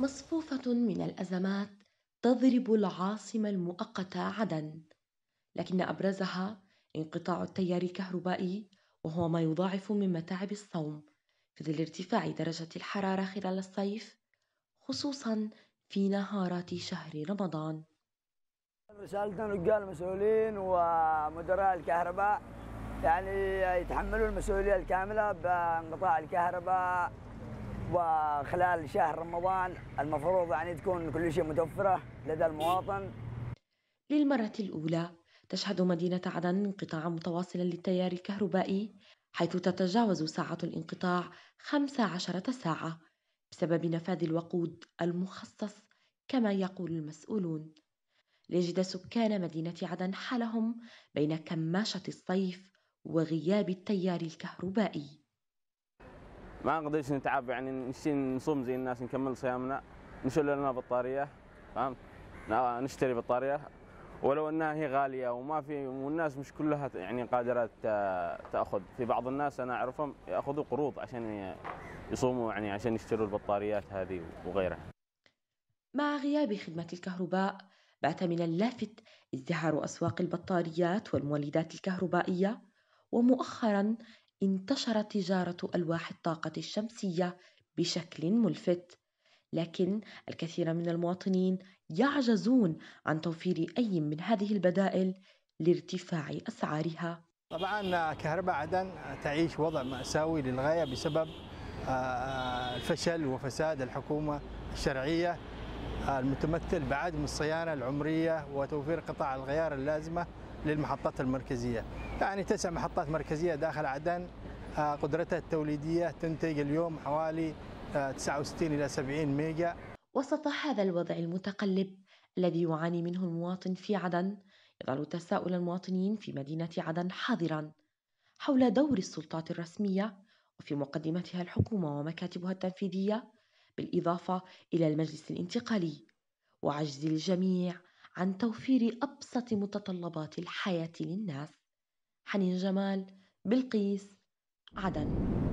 مصفوفة من الأزمات تضرب العاصمة المؤقتة عدن، لكن أبرزها انقطاع التيار الكهربائي وهو ما يضاعف من متاعب الصوم في ظل ارتفاع درجة الحرارة خلال الصيف خصوصا في نهارات شهر رمضان رسالتنا نلقى المسؤولين ومدراء الكهرباء يعني يتحملوا المسؤولية الكاملة بانقطاع الكهرباء وخلال شهر رمضان المفروض يعني تكون كل شيء متوفرة لدى المواطن للمرة الأولى تشهد مدينة عدن انقطاعا متواصلا للتيار الكهربائي حيث تتجاوز ساعة الانقطاع 15 ساعة بسبب نفاذ الوقود المخصص كما يقول المسؤولون ليجد سكان مدينة عدن حالهم بين كماشة الصيف وغياب التيار الكهربائي ما نقدرش نتعب يعني نشتي نصوم زي الناس نكمل صيامنا نشل لنا بطاريه فهمت نشتري بطاريه ولو انها هي غاليه وما في والناس مش كلها يعني قادره تاخذ في بعض الناس انا اعرفهم ياخذوا قروض عشان يصوموا يعني عشان يشتروا البطاريات هذه وغيرها مع غياب خدمه الكهرباء بات من اللافت ازدهار اسواق البطاريات والمولدات الكهربائيه ومؤخرا انتشرت تجارة ألواح الطاقة الشمسية بشكل ملفت لكن الكثير من المواطنين يعجزون عن توفير أي من هذه البدائل لارتفاع أسعارها طبعا كهرباء عدن تعيش وضع مأساوي للغاية بسبب آه، آه، الفشل وفساد الحكومة الشرعية آه، المتمثل بعدم الصيانة العمرية وتوفير قطع الغيار اللازمة للمحطات المركزية يعني تسع محطات مركزية داخل عدن آه، قدرتها التوليدية تنتج اليوم حوالي 69 آه، إلى 70 ميجا وسط هذا الوضع المتقلب الذي يعاني منه المواطن في عدن يظل تساؤل المواطنين في مدينة عدن حاضرا حول دور السلطات الرسمية وفي مقدمتها الحكومة ومكاتبها التنفيذية بالإضافة إلى المجلس الانتقالي وعجز الجميع عن توفير أبسط متطلبات الحياة للناس حنين جمال بلقيس عدن